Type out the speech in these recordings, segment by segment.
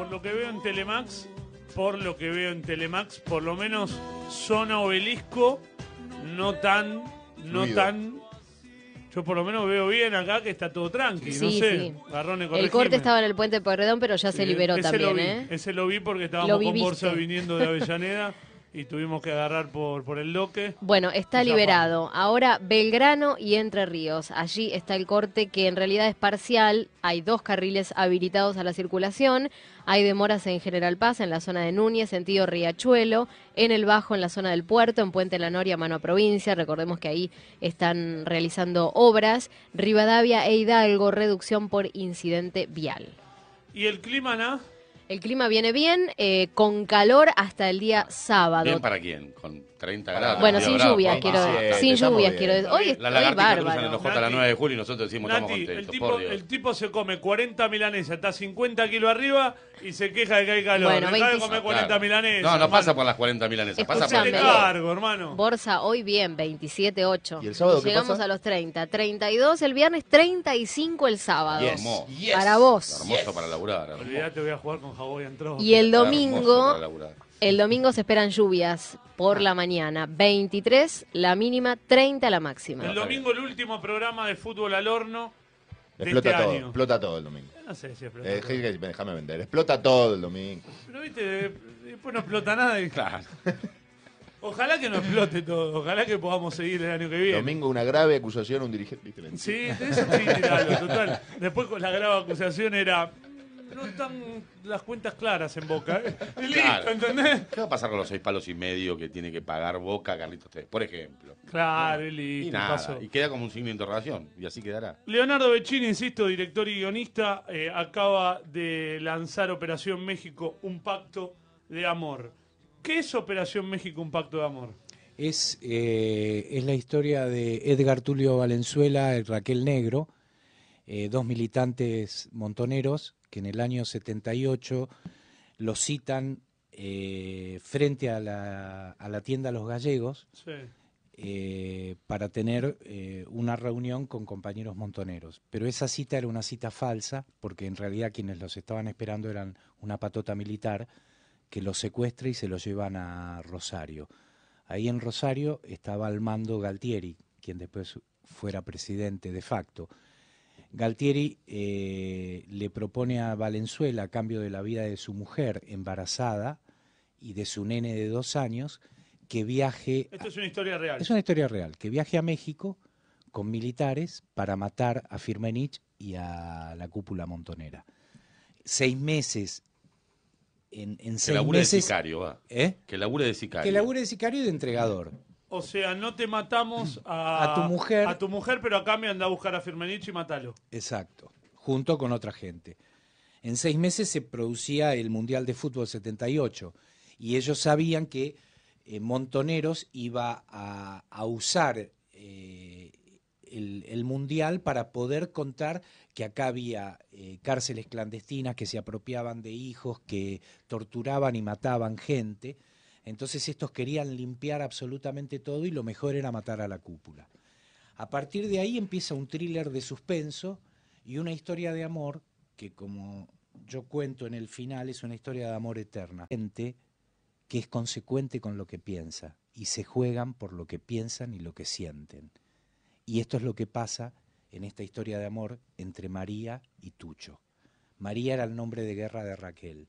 por lo que veo en Telemax, por lo que veo en Telemax, por lo menos zona obelisco, no tan, no tan. Yo por lo menos veo bien acá que está todo tranqui, no sé. El corte estaba en el puente redón pero ya se liberó también, ¿eh? Ese lo vi porque estábamos con Borsa viniendo de Avellaneda. y tuvimos que agarrar por, por el loque. Bueno, está liberado. Ahora Belgrano y Entre Ríos. Allí está el corte que en realidad es parcial. Hay dos carriles habilitados a la circulación. Hay demoras en General Paz, en la zona de Núñez, sentido Riachuelo, en el Bajo, en la zona del puerto, en Puente La Noria, mano a provincia. Recordemos que ahí están realizando obras. Rivadavia e Hidalgo, reducción por incidente vial. ¿Y el clima, ¿no? El clima viene bien, eh, con calor hasta el día sábado. ¿Bien para quién? 30 grados. Bueno, sin lluvias, lluvia, quiero decir. Sin lluvia, quiero decir. Hoy, la hoy bárbaro. Nos a la 9 de julio y nosotros decimos estamos contentos. El tipo, el tipo se come 40 milanesas, está 50 kilos arriba y se queja de que hay calor. Bueno, 20... de comer 40 milanesas. No, no pasa por las 40 milanesas, pasa por el cargo, hermano. Borsa, hoy bien, 27.8. ¿Y el sábado qué Llegamos a los 30. 32 el viernes, 35 el sábado. Yes. Yes. Para vos. Hermoso para laburar. Olvídate, voy a jugar con y entró. Y el domingo... para el domingo se esperan lluvias por la mañana, 23 la mínima, 30 la máxima. El domingo el último programa de fútbol al horno. Este explota todo, explota todo el domingo. No sé si explota. Eh, déjame vender. Explota todo el domingo. Pero viste, después no explota nada claro. Ojalá que no explote todo, ojalá que podamos seguir el año que viene. Domingo una grave acusación a un dirigente. Sí, eso total. Después con la grave acusación era, no están las cuentas claras en Boca. ¿eh? listo, ¿entendés? ¿Qué va a pasar con los seis palos y medio que tiene que pagar Boca Carlitos Tevez, por ejemplo? Claro, y listo, Y queda como un signo de interrogación, y así quedará. Leonardo Bechini, insisto, director y guionista, eh, acaba de lanzar Operación México, un pacto de amor. ¿Qué es Operación México, un pacto de amor? Es, eh, es la historia de Edgar Tulio Valenzuela y Raquel Negro, eh, dos militantes montoneros que en el año 78 lo citan eh, frente a la, a tienda Los Gallegos eh, para tener eh, una reunión con compañeros montoneros. Pero esa cita era una cita falsa, porque en realidad quienes los estaban esperando eran una patota militar que los secuestra y se los llevan a Rosario. Ahí en Rosario estaba al mando Galtieri, quien después fuera presidente de facto. Galtieri eh, le propone a Valenzuela, a cambio de la vida de su mujer embarazada y de su nene de dos años, que viaje... Esto es una historia real. Es una historia real, que viaje a México con militares para matar a Firmenich y a la cúpula montonera. Seis meses en, en que de sicario, ¿eh? Que labure de sicario. Que labure de sicario y de entregador. O sea, no te matamos a, tu mujer. A tu mujer, pero acá me anda a buscar a Firmenich y matalo. Exacto, junto con otra gente. En seis meses se producía el Mundial de Fútbol 78 y ellos sabían que eh, Montoneros iba a, usar eh, el, Mundial para poder contar que acá había eh, cárceles clandestinas que se apropiaban de hijos, que torturaban y mataban gente. Entonces estos querían limpiar absolutamente todo y lo mejor era matar a la cúpula. A partir de ahí empieza un thriller de suspenso y una historia de amor que como yo cuento en el final es una historia de amor eterna. Gente que es consecuente con lo que piensa y se juegan por lo que piensan y lo que sienten. Y esto es lo que pasa en esta historia de amor entre María y Tucho. María era el nombre de guerra de Raquel.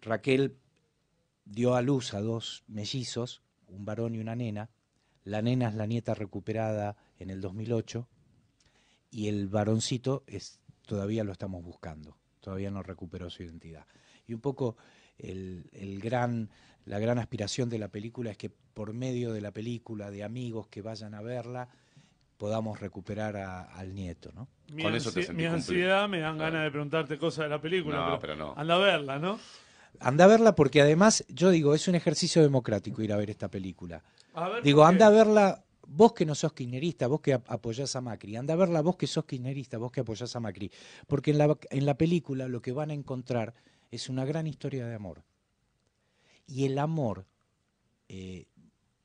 Raquel dio a luz a dos mellizos, un varón y una nena. La nena es la nieta recuperada en el 2008 y el varoncito es, todavía lo estamos buscando, todavía no recuperó su identidad. Y un poco el, gran, la gran aspiración de la película es que por medio de la película, de amigos que vayan a verla, podamos recuperar al nieto, ¿no? Mi, Con eso mi ansiedad me dan ganas de preguntarte cosas de la película, pero, anda a verla, ¿no? Anda a verla porque además, yo digo, es un ejercicio democrático ir a ver esta película. digo, anda a verla vos que no sos kirchnerista, vos que apoyás a Macri, anda a verla vos que sos kirchnerista, vos que apoyás a Macri, porque en la, en la película lo que van a encontrar es una gran historia de amor. Y el amor eh,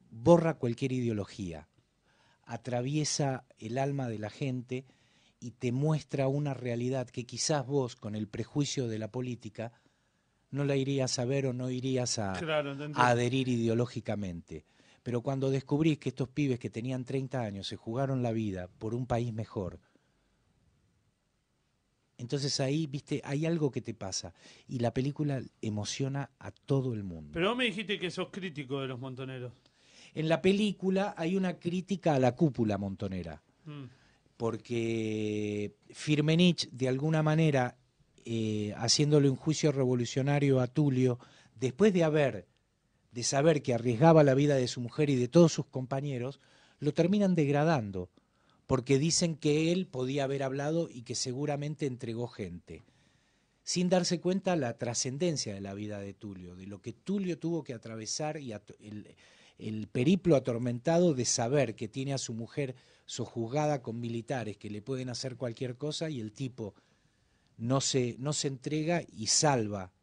borra cualquier ideología, atraviesa el alma de la gente y te muestra una realidad que quizás vos, con el prejuicio de la política, no la irías a ver o no irías a, adherir ideológicamente. Pero cuando descubrís que estos pibes que tenían 30 años se jugaron la vida por un país mejor, entonces ahí, viste, hay algo que te pasa. Y la película emociona a todo el mundo. Pero vos me dijiste que sos crítico de los montoneros. En la película hay una crítica a la cúpula montonera. Mm. Porque Firmenich, de alguna manera, eh, haciéndole un juicio revolucionario a Tulio, después de haber, de saber que arriesgaba la vida de su mujer y de todos sus compañeros, lo terminan degradando, porque dicen que él podía haber hablado y que seguramente entregó gente, sin darse cuenta la trascendencia de la vida de Tulio, de lo que Tulio tuvo que atravesar y el, el periplo atormentado de saber que tiene a su mujer sojuzgada con militares que le pueden hacer cualquier cosa y el tipo no se, no se entrega y salva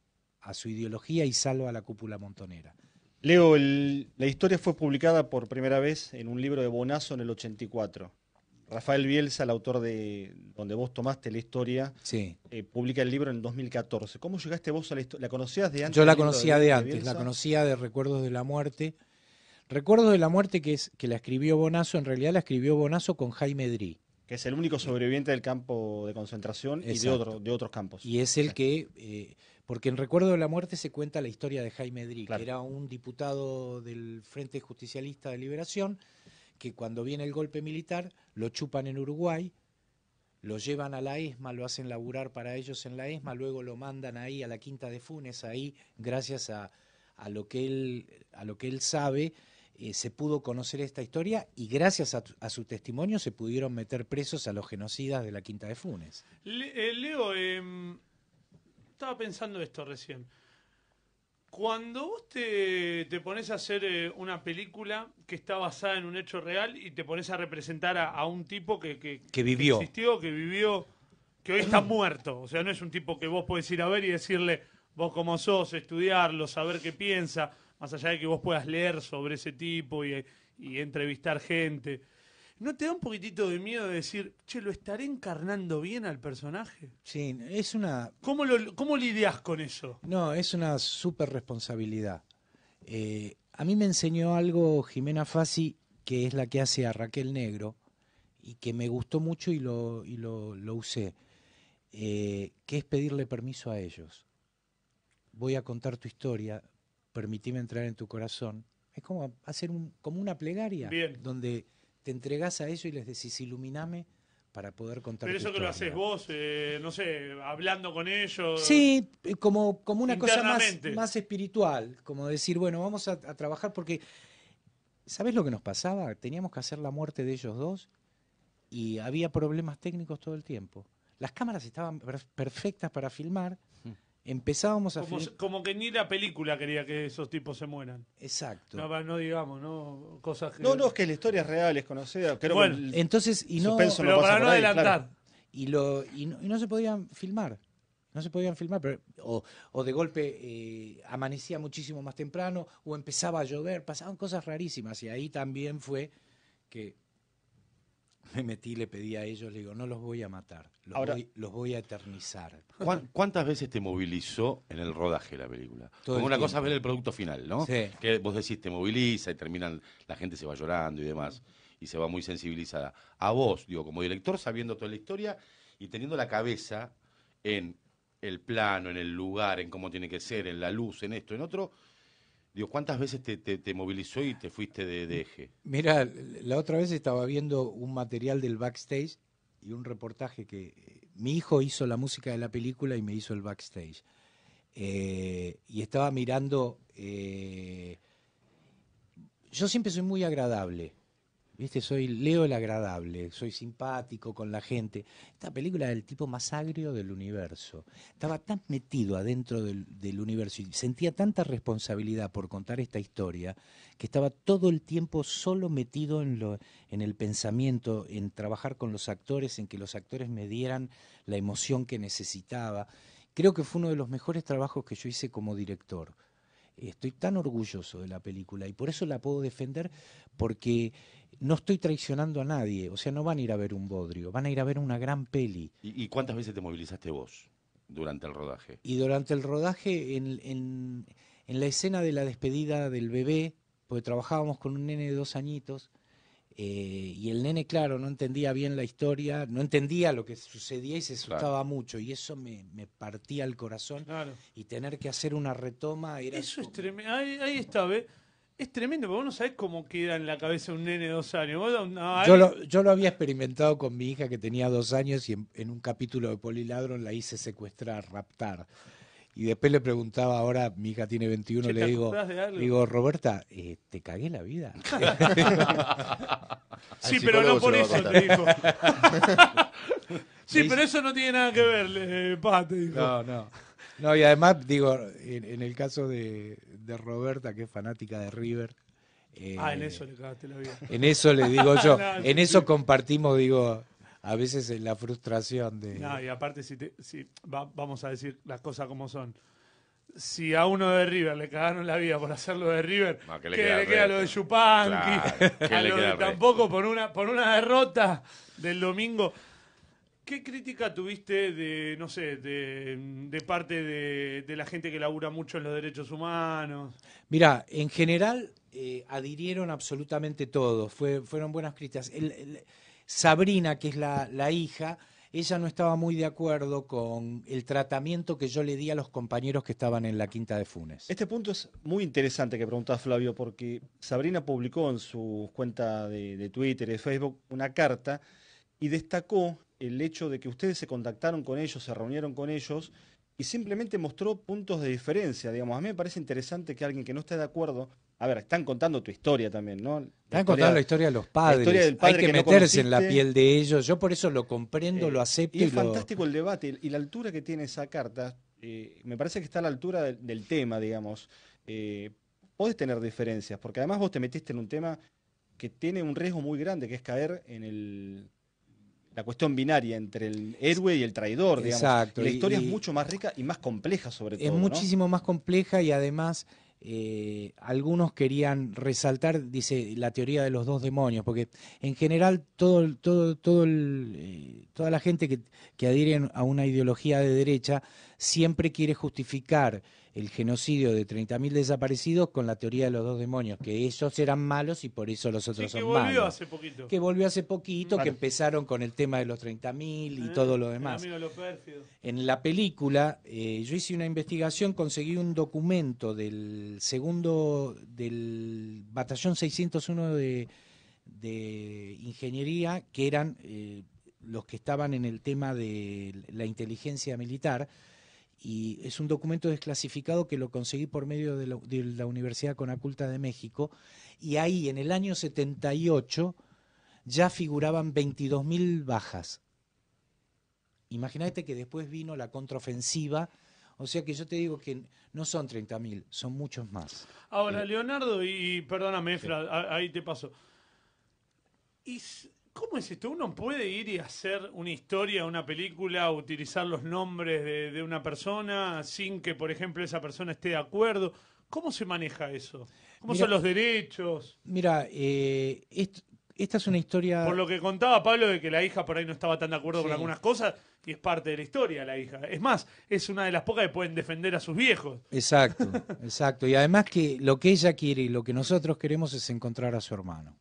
a su ideología y salva a la cúpula montonera. Leo, la historia fue publicada por primera vez en un libro de Bonazo en el 84. Rafael Bielsa, el autor de donde vos tomaste la historia, sí. Eh, publica el libro en el 2014. ¿Cómo llegaste vos a la historia? ¿La conocías de antes? Yo la conocía de, antes, la conocía de Recuerdos de la Muerte. Recuerdos de la Muerte que, es, que la escribió Bonazo, en realidad la escribió Bonazo con Jaime Dri que es el único sobreviviente del campo de concentración y de, otros campos. Y es el que, eh, porque en Recuerdo de la Muerte se cuenta la historia de Jaime Dri, que era un diputado del Frente Justicialista de Liberación, que cuando viene el golpe militar lo chupan en Uruguay, lo llevan a la ESMA, lo hacen laburar para ellos en la ESMA, luego lo mandan ahí a la Quinta de Funes, ahí, gracias a, lo, que él, a lo que él sabe, eh, se pudo conocer esta historia y gracias a, su testimonio se pudieron meter presos a los genocidas de la Quinta de Funes. Eh, Leo, em, estaba pensando esto recién. Cuando vos te, pones a hacer eh, una película que está basada en un hecho real y te pones a representar a, un tipo que, vivió. Que existió, que vivió, que hoy está muerto. O sea, no es un tipo que vos podés ir a ver y decirle, vos como sos, estudiarlo, saber qué piensa más allá de que vos puedas leer sobre ese tipo y, entrevistar gente, ¿no te da un poquitito de miedo de decir, che, lo estaré encarnando bien al personaje? Sí, es una... ¿Cómo, lo, lidias con eso? No, es una súper responsabilidad. Eh, a mí me enseñó algo Jimena Fassi, que es la que hace a Raquel Negro, y que me gustó mucho y lo, y lo, usé, eh, que es pedirle permiso a ellos. Voy a contar tu historia, permitime entrar en tu corazón, es como hacer como una plegaria, donde te entregas a eso y les decís, iluminame para poder contar. Pero eso que lo haces vos, eh, no sé, hablando con ellos. Sí, eh, como, como una cosa más, más espiritual, como decir, bueno, vamos a, trabajar porque, sabes lo que nos pasaba? Teníamos que hacer la muerte de ellos dos y había problemas técnicos todo el tiempo. Las cámaras estaban perfectas para filmar, empezábamos a... Como, como, que ni la película quería que esos tipos se mueran. Exacto. No, no digamos, ¿no? Cosas No, no, es que la historia es real, es conocida. bueno, entonces, y no... Pero para no adelantar. Y, lo, no, se podían filmar no se podían filmar, o, de golpe eh, amanecía muchísimo más temprano, o empezaba a llover, pasaban cosas rarísimas, y ahí también fue que me metí, le pedí a ellos, le digo, no los voy a matar, los, voy, a eternizar. ¿Cuántas veces te movilizó en el rodaje la película? Como una cosa es ver el producto final, ¿no? Sí. Que vos decís, te moviliza y terminan, la gente se va llorando y demás, y se va muy sensibilizada. A vos, digo, como director, sabiendo toda la historia y teniendo la cabeza en el plano, en el lugar, en cómo tiene que ser, en la luz, en esto, en otro, ¿cuántas veces te, movilizó y te fuiste de, eje? Mira, la otra vez estaba viendo un material del backstage y un reportaje que eh, mi hijo hizo la música de la película y me hizo el backstage. Eh, y estaba mirando... Eh, yo siempre soy muy agradable ¿Viste? Soy Leo el agradable, soy simpático con la gente. Esta película era el tipo más agrio del universo. Estaba tan metido adentro del, universo y sentía tanta responsabilidad por contar esta historia que estaba todo el tiempo solo metido en el pensamiento, en trabajar con los actores, en que los actores me dieran la emoción que necesitaba. Creo que fue uno de los mejores trabajos que yo hice como director. Estoy tan orgulloso de la película y por eso la puedo defender porque no estoy traicionando a nadie. O sea, no van a ir a ver un bodrio, van a ir a ver una gran peli. ¿Y, cuántas veces te movilizaste vos durante el rodaje? Y durante el rodaje, en, en la escena de la despedida del bebé, porque trabajábamos con un nene de dos añitos, eh, y el nene, claro, no entendía bien la historia, no entendía lo que sucedía y se asustaba mucho. Y eso me, me partía el corazón. Y tener que hacer una retoma era. Eso es tremendo. Ahí, está, Es tremendo, porque vos no sabés cómo queda en la cabeza un nene de dos años. yo, lo, yo lo había experimentado con mi hija que tenía dos años y en, en un capítulo de Poliladron la hice secuestrar, raptar. Y después le preguntaba ahora, mi hija tiene 21, le digo, digo, Roberta, eh, te cagué la vida. sí, pero no por eso, te dijo. sí, pero eso no tiene nada que ver, le eh, pa, No, no. No, y además, digo, en, el caso de, Roberta, que es fanática de River. ah, en eh, eso le cagaste la vida. En eso le digo yo, en eso compartimos, digo, a veces la frustración de... No, y aparte, si, vamos a decir las cosas como son. Si a uno de River le cagaron la vida por hacerlo de River, que le, queda, le lo de Chupanqui, claro, lo de tampoco por una, por una derrota del domingo. ¿Qué crítica tuviste de, no sé, de, parte de, la gente que labura mucho en los derechos humanos? Mira, en general eh, adhirieron absolutamente todos, fueron buenas críticas. el, Sabrina, que es la, hija, ella no estaba muy de acuerdo con el tratamiento que yo le di a los compañeros que estaban en la quinta de Funes. Este punto es muy interesante que preguntás, Flavio, porque Sabrina publicó en su cuenta de, Twitter y de Facebook una carta y destacó el hecho de que ustedes se contactaron con ellos, se reunieron con ellos y simplemente mostró puntos de diferencia. Digamos, a mí me parece interesante que alguien que no esté de acuerdo a ver, están contando tu historia también, ¿no? están contando la historia de los padres. Hay que, meterse en la piel de ellos. Yo por eso lo comprendo, eh, lo acepto. Y es fantástico el debate y la altura que tiene esa carta. Eh, me parece que está a la altura del, tema, digamos. Eh, podés tener diferencias, porque además vos te metiste en un tema que tiene un riesgo muy grande, que es caer en el la cuestión binaria entre el héroe y el traidor, digamos. Exacto. la historia es mucho más rica y más compleja sobre todo. Es muchísimo más compleja y además eh, algunos querían resaltar, dice, la teoría de los dos demonios, porque en general todo, todo, todo eh, toda la gente que, adhieren a una ideología de derecha siempre quiere justificar el genocidio de 30.000 desaparecidos con la teoría de los dos demonios, que ellos eran malos y por eso los otros son malos. Que volvió hace poquito. Que volvió hace poquito, que empezaron con el tema de los 30.000 y ah, todo lo demás. en la película, eh, yo hice una investigación, conseguí un documento del segundo, del batallón 601 de, ingeniería, que eran eh, los que estaban en el tema de la inteligencia militar y es un documento desclasificado que lo conseguí por medio de la, Universidad Conaculta de México, y ahí en el año 78 ya figuraban 22.000 bajas. Imagínate que después vino la contraofensiva, o sea que yo te digo que no son 30.000, son muchos más. Ahora, eh, Leonardo, y perdóname, Efra, ahí te paso. ¿Cómo es esto? ¿Uno puede ir y hacer una historia, una película, utilizar los nombres de, una persona sin que, por ejemplo, esa persona esté de acuerdo? ¿Cómo se maneja eso? ¿Cómo son los derechos? Mira, eh, esta es una historia... Por lo que contaba Pablo de que la hija por ahí no estaba tan de acuerdo con algunas cosas y es parte de la historia la hija. Es más, es una de las pocas que pueden defender a sus viejos. Exacto, exacto. Y además que lo que ella quiere y lo que nosotros queremos es encontrar a su hermano.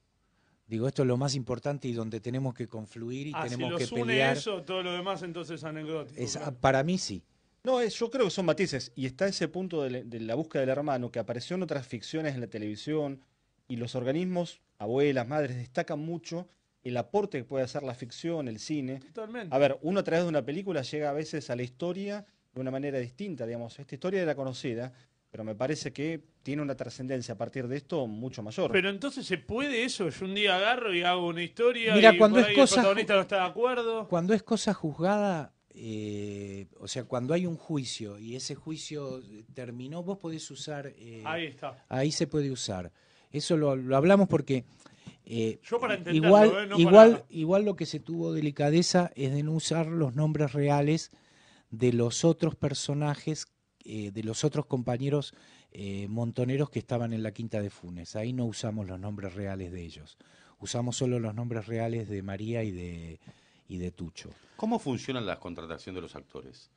Digo, esto es lo más importante y donde tenemos que confluir y ah, tenemos si que une eso, todo lo demás entonces anecdótico. Es, Para mí sí. No, yo creo que son matices. Y está ese punto de, la búsqueda del hermano que apareció en otras ficciones en la televisión y los organismos, abuelas, madres, destacan mucho el aporte que puede hacer la ficción, el cine. Totalmente. A ver, uno a través de una película llega a veces a la historia de una manera distinta, digamos. Esta historia era conocida, pero me parece que tiene una trascendencia a partir de esto mucho mayor. Pero entonces se puede eso, yo un día agarro y hago una historia Mira, y cuando es el protagonista no está de acuerdo. Cuando es cosa juzgada, eh, o sea, cuando hay un juicio y ese juicio terminó, vos podés usar... Eh, ahí está. Ahí se puede usar. Eso lo, hablamos porque... Eh, yo para igual, igual, igual lo que se tuvo delicadeza es de no usar los nombres reales de los otros personajes eh, de los otros compañeros eh, montoneros que estaban en la quinta de Funes. Ahí no usamos los nombres reales de ellos. Usamos solo los nombres reales de María y de, de Tucho. ¿Cómo funcionan las contratación de los actores?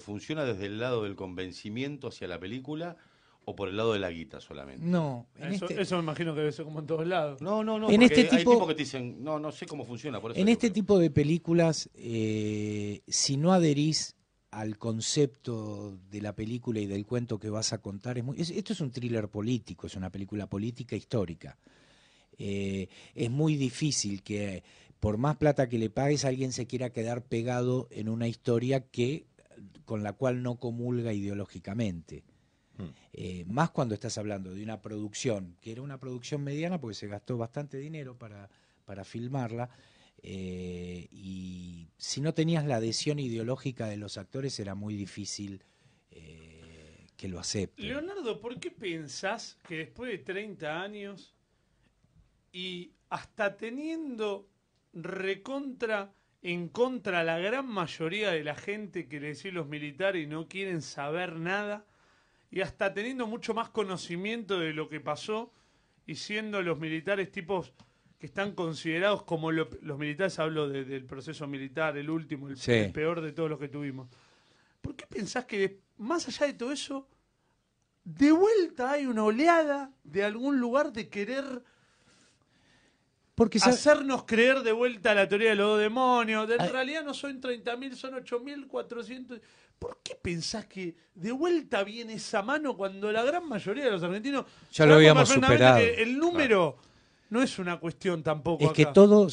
¿Funciona desde el lado del convencimiento hacia la película o por el lado de la guita solamente? No. Este eso, me imagino que debe ser como en todos lados. No, no, no. En este tipo... Hay tipos que te dicen, no, no sé cómo funciona. en este tipo de películas, eh, si no adherís al concepto de la película y del cuento que vas a contar. Es muy, esto es un thriller político, es una película política histórica. Eh, es muy difícil que por más plata que le pagues alguien se quiera quedar pegado en una historia que con la cual no comulga ideológicamente. Mm. Eh, más cuando estás hablando de una producción, que era una producción mediana porque se gastó bastante dinero para filmarla, eh, y si no tenías la adhesión ideológica de los actores era muy difícil eh, que lo acepten. Leonardo, ¿por qué pensás que después de 30 años y hasta teniendo recontra en contra la gran mayoría de la gente que le decís los militares y no quieren saber nada y hasta teniendo mucho más conocimiento de lo que pasó y siendo los militares tipos que están considerados como los militares, hablo del proceso militar, el último, el, peor de todos los que tuvimos. ¿Por qué pensás que más allá de todo eso, de vuelta hay una oleada de algún lugar de querer Porque hacernos creer de vuelta la teoría de los dos demonios? De, en realidad no son 30.000, son 8.400. ¿Por qué pensás que de vuelta viene esa mano cuando la gran mayoría de los argentinos... Ya lo habíamos superado. el número no es una cuestión tampoco. Es que todo,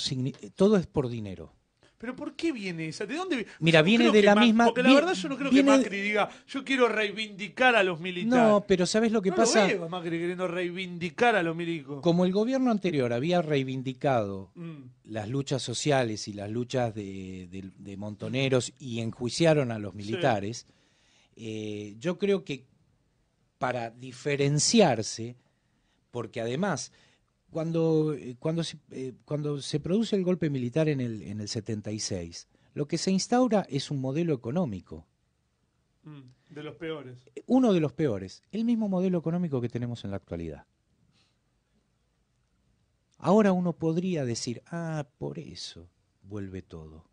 todo es por dinero. ¿Pero por qué viene esa? ¿De dónde Mira, viene de la misma. Porque la verdad yo no creo que Macri diga, yo quiero reivindicar a los militares. No, pero ¿sabes lo que pasa? Lo veo, Macri queriendo reivindicar a los milicos. Como el gobierno anterior había reivindicado mm. las luchas sociales y las luchas de, montoneros y enjuiciaron a los militares, eh, yo creo que para diferenciarse, porque además cuando, eh, cuando, se, eh, cuando se produce el golpe militar en el, en el 76, lo que se instaura es un modelo económico. Mm, de los peores. Eh, uno de los peores. El mismo modelo económico que tenemos en la actualidad. Ahora uno podría decir, ah, por eso vuelve todo.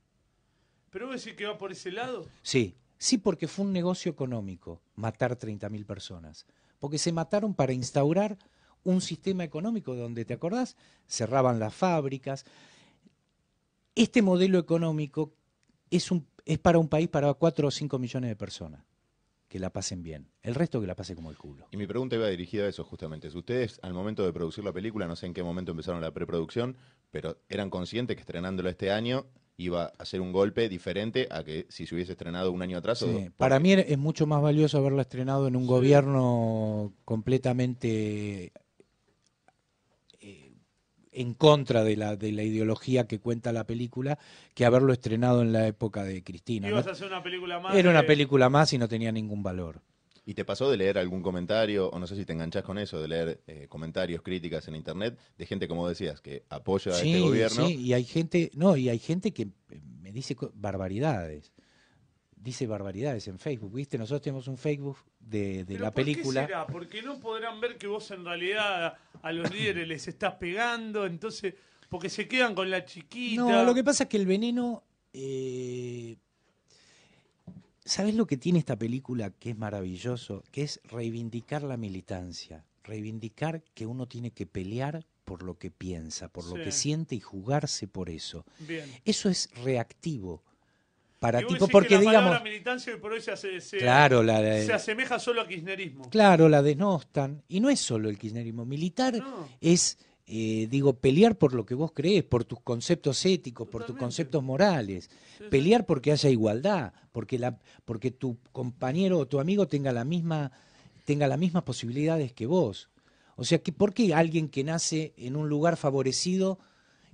¿Pero decir que va por ese lado? Sí, sí, porque fue un negocio económico matar 30.000 personas. Porque se mataron para instaurar un sistema económico donde, ¿te acordás? Cerraban las fábricas. Este modelo económico es, un, es para un país para cuatro o cinco millones de personas que la pasen bien. El resto que la pase como el culo. Y mi pregunta iba dirigida a eso justamente. Ustedes al momento de producir la película, no sé en qué momento empezaron la preproducción, pero eran conscientes que estrenándola este año iba a ser un golpe diferente a que si se hubiese estrenado un año atrás. Para mí es mucho más valioso haberla estrenado en un gobierno completamente en contra de la, de la ideología que cuenta la película que haberlo estrenado en la época de Cristina. A hacer una película más Era una película más y no tenía ningún valor. ¿Y te pasó de leer algún comentario, o no sé si te enganchás con eso, de leer eh, comentarios, críticas en internet, de gente, como decías, que apoya a este gobierno? Sí, y hay gente, no, y hay gente que eh, me dice barbaridades dice barbaridades en Facebook, ¿viste? Nosotros tenemos un Facebook de, de la por película. Qué Porque no podrán ver que vos en realidad a los líderes les estás pegando, entonces, porque se quedan con la chiquita. No, lo que pasa es que el veneno... Eh, ¿Sabes lo que tiene esta película que es maravilloso? Que es reivindicar la militancia, reivindicar que uno tiene que pelear por lo que piensa, por lo que siente y jugarse por eso. Eso es reactivo porque la digamos militancia por hoy se, claro, asemeja solo a kirchnerismo claro la denostan y no es solo el kirchnerismo militar es eh, digo pelear por lo que vos crees por tus conceptos éticos por tus conceptos morales pelear porque haya igualdad porque la porque tu compañero o tu amigo tenga la misma tenga las mismas posibilidades que vos o sea que por qué alguien que nace en un lugar favorecido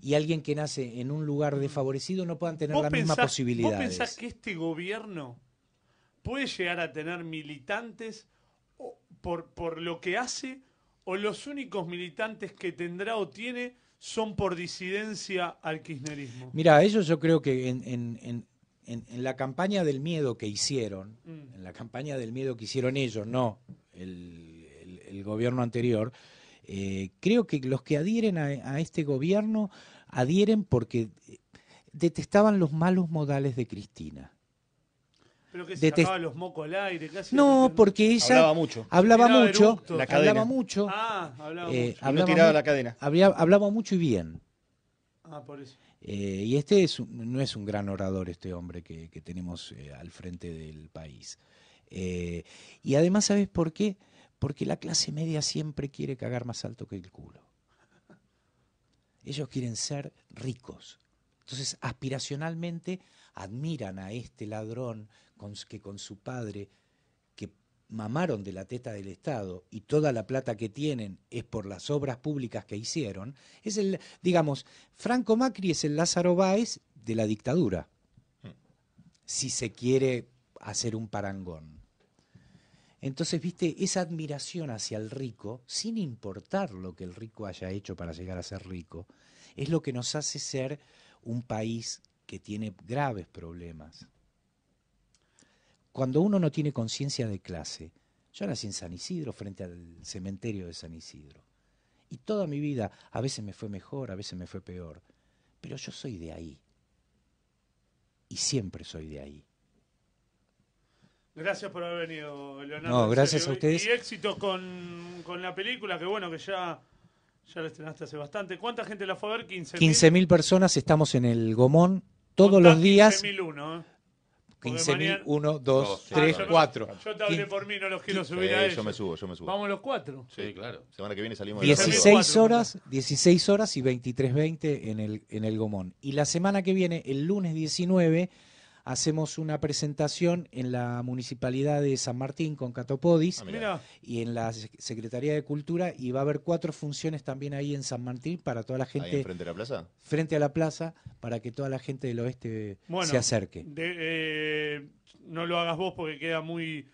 y alguien que nace en un lugar desfavorecido no puedan tener la misma posibilidad. ¿Vos pensás que este gobierno puede llegar a tener militantes por, lo que hace o los únicos militantes que tendrá o tiene son por disidencia al kirchnerismo? Mira, ellos yo creo que en, la campaña del miedo que hicieron, mm. en la campaña del miedo que hicieron ellos, no el, gobierno anterior, eh, creo que los que adhieren a, a este gobierno adhieren porque detestaban los malos modales de Cristina. Pero que se los mocos al aire, casi No, porque ella hablaba mucho. Hablaba ah, eh, mucho, hablaba mucho. hablaba mucho. la cadena. Hablaba, mucho y bien. Ah, por eso. Eh, y este no es un gran orador, este hombre que, tenemos eh, al frente del país. y además, ¿sabes por qué? Porque la clase media siempre quiere cagar más alto que el culo. Ellos quieren ser ricos. Entonces, aspiracionalmente, admiran a este ladrón con, que con su padre, que mamaron de la teta del Estado y toda la plata que tienen es por las obras públicas que hicieron, es el, digamos, Franco Macri es el Lázaro Báez de la dictadura, mm. si se quiere hacer un parangón. Entonces, viste, esa admiración hacia el rico, sin importar lo que el rico haya hecho para llegar a ser rico, es lo que nos hace ser un país que tiene graves problemas. Cuando uno no tiene conciencia de clase, yo nací en San Isidro, frente al cementerio de San Isidro. Y toda mi vida, a veces me fue mejor, a veces me fue peor. Pero yo soy de ahí. Y siempre soy de ahí. Gracias por haber venido, Leonardo. No, gracias a ustedes. Y éxitos con, con la película, que bueno, que ya ya la estrenaste hace bastante. ¿Cuánta gente la fue a ver? 15.000. 15.000 personas, estamos en el Gomón todos los días. 15.001, ¿eh? 15.000, 1, 2, 3, 4. Yo te hablé por mí, no los quiero subir a ellos. Yo me subo, yo me subo. Vamos los cuatro. Sí, claro. Semana que viene salimos 16 de horas, 16 horas y 23.20 en el, en el Gomón. Y la semana que viene, el lunes 19 hacemos una presentación en la municipalidad de San Martín con Catopodis ah, y en la Secretaría de Cultura y va a haber cuatro funciones también ahí en San Martín para toda la gente. frente a la plaza? Frente a la plaza para que toda la gente del oeste se acerque. Eh, no lo hagas vos porque queda muy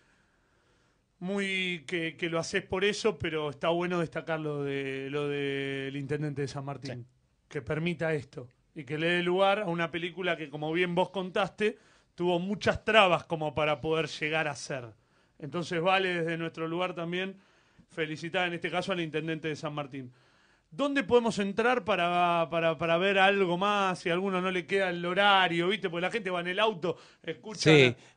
muy que, lo haces por eso, pero está bueno destacar lo de lo del intendente de San Martín, que permita esto y que le dé lugar a una película que, como bien vos contaste, tuvo muchas trabas como para poder llegar a ser. Entonces vale desde nuestro lugar también felicitar en este caso al intendente de San Martín. ¿Dónde podemos entrar para, para, ver algo más? Si a alguno no le queda el horario, ¿viste? Porque la gente va en el auto, escucha.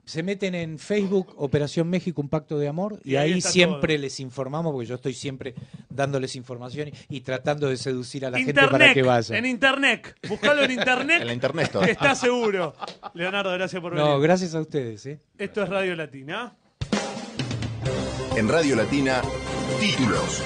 se meten en Facebook, Operación México, un pacto de amor, y, ahí, siempre les informamos, porque yo estoy siempre dándoles información y, tratando de seducir a la gente para que vaya. En internet, buscalo en internet. en la internet, está seguro. Leonardo, gracias por venir. No, gracias a ustedes. ¿eh? Esto es Radio Latina. En Radio Latina, títulos.